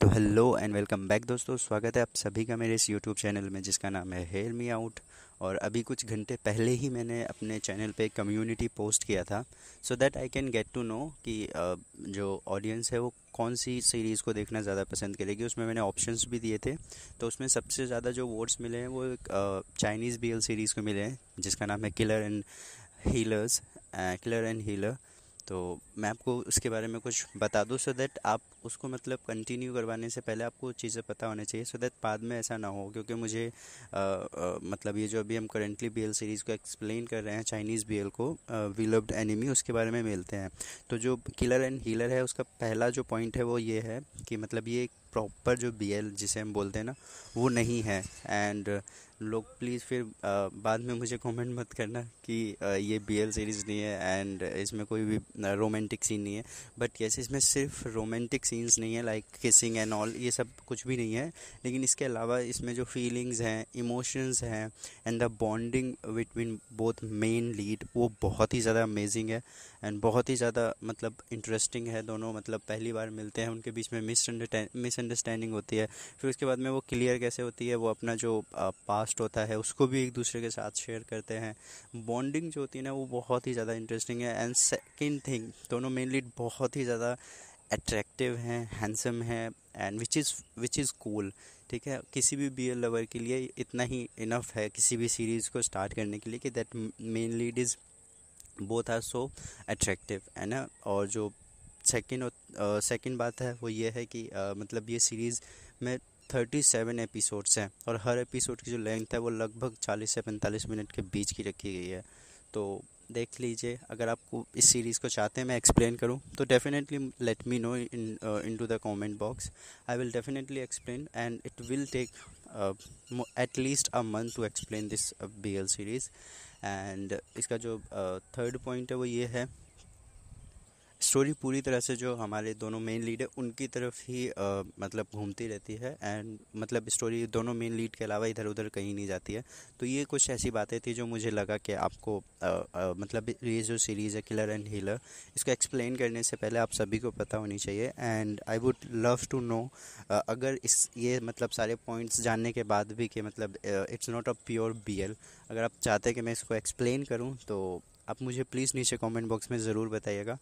तो hello and welcome back दोस्तों स्वागत है आप सभी का मेरे इस यूट्यूब चैनल में जिसका नाम है हेयर मी आउट और अभी कुछ घंटे पहले ही मैंने अपने चैनल पे कम्युनिटी पोस्ट किया था so that I can get to know कि जो ऑडियंस है वो कौन सी सीरीज़ को देखना ज़्यादा पसंद करेगी उसमें मैंने ऑप्शंस भी दिए थे तो उसमें सबसे ज़्यादा जो वोट्स मिले हैं वो एक चाइनीज़ बी सीरीज़ को मिले हैं जिसका नाम है killer and healers killer and healer तो मैं आपको उसके बारे में कुछ बता दूँ सो दैट आप उसको मतलब कंटिन्यू करवाने से पहले आपको चीज़ें पता होनी चाहिए सो दैट बाद में ऐसा ना हो क्योंकि मुझे आ, आ, मतलब ये जो अभी हम करेंटली बी सीरीज़ को एक्सप्लेन कर रहे हैं चाइनीज़ बी को वी लव्ड एनिमी उसके बारे में मिलते हैं तो जो किलर एंड हीलर है उसका पहला जो पॉइंट है वो ये है कि मतलब ये प्रॉपर जो बी एल जिसे हम बोलते हैं ना वो नहीं है एंड लोग प्लीज़ फिर आ, बाद में मुझे कमेंट मत करना कि आ, ये बी एल सीरीज़ नहीं है एंड इसमें कोई भी रोमांटिक सीन नहीं है बट यस इसमें सिर्फ रोमांटिक सीन्स नहीं है लाइक किसिंग एंड ऑल ये सब कुछ भी नहीं है लेकिन इसके अलावा इसमें जो फीलिंग्स हैं इमोशंस हैं and the bonding between both main lead वो बहुत ही ज़्यादा अमेजिंग है एंड बहुत ही ज़्यादा मतलब इंटरेस्टिंग है दोनों मतलब पहली बार मिलते हैं उनके बीच में मिस मिसअंडरस्टैंडिंग होती है फिर उसके बाद में वो क्लियर कैसे होती है वो अपना जो पास्ट होता है उसको भी एक दूसरे के साथ शेयर करते हैं बॉन्डिंग जो होती है ना वो बहुत ही ज़्यादा इंटरेस्टिंग है एंड सेकेंड थिंग दोनों मेनली बहुत ही ज़्यादा अट्रैक्टिव हैं हैंडसम हैं and which is which is cool ठीक है किसी भी बी लवर के लिए इतना ही इनफ है किसी भी सीरीज़ को स्टार्ट करने के लिए कि that main lead is both are so attractive है ना और जो सेकेंड और सेकेंड बात है वो ये है कि आ, मतलब ये सीरीज़ में थर्टी सेवन एपिसोड्स हैं और हर एपिसोड की जो लेंथ है वो लगभग चालीस से पैंतालीस मिनट के बीच की रखी गई है तो देख लीजिए अगर आपको इस सीरीज़ को चाहते हैं मैं एक्सप्लेन करूं तो definitely let me know in into the comment box I will definitely explain and it will take at least a month to explain this B L series and इसका जो third uh, point है वो ये है story पूरी तरह से जो हमारे दोनों मेन लीड है उनकी तरफ ही आ, मतलब घूमती रहती है एंड मतलब स्टोरी दोनों मेन लीड के अलावा इधर उधर कहीं नहीं जाती है तो ये कुछ ऐसी बातें थी जो मुझे लगा कि आपको आ, आ, मतलब ये जो सीरीज़ है किलर एंड हीलर इसको एक्सप्लेन करने से पहले आप सभी को पता होनी चाहिए and I would love to know अगर इस ये मतलब सारे पॉइंट्स जानने के बाद भी कि मतलब it's not a pure B अगर आप चाहते हैं कि मैं इसको एक्सप्लेन करूँ तो आप मुझे प्लीज़ नीचे कमेंट बॉक्स में ज़रूर बताइएगा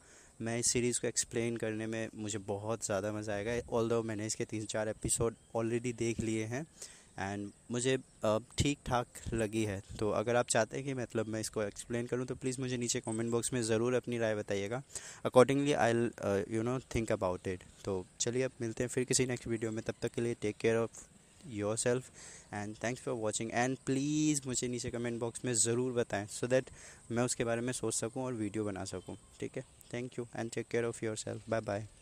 मैं इस सीरीज़ को एक्सप्लेन करने में मुझे बहुत ज़्यादा मज़ा आएगा ऑल मैंने इसके तीन चार एपिसोड ऑलरेडी देख लिए हैं एंड मुझे ठीक ठाक लगी है तो अगर आप चाहते हैं कि मतलब मैं इसको एक्सप्लेन करूं तो प्लीज़ मुझे नीचे कमेंट बॉक्स में ज़रूर अपनी राय बताइएगा accordingly I you know think about it तो चलिए अब मिलते हैं फिर किसी नेक्स्ट वीडियो में तब तक के लिए take care of yourself and thanks for watching and please मुझे नीचे कमेंट बॉक्स में ज़रूर बताएं सो so दैट मैं उसके बारे में सोच सकूँ और वीडियो बना सकूँ ठीक है thank you and take care of yourself bye bye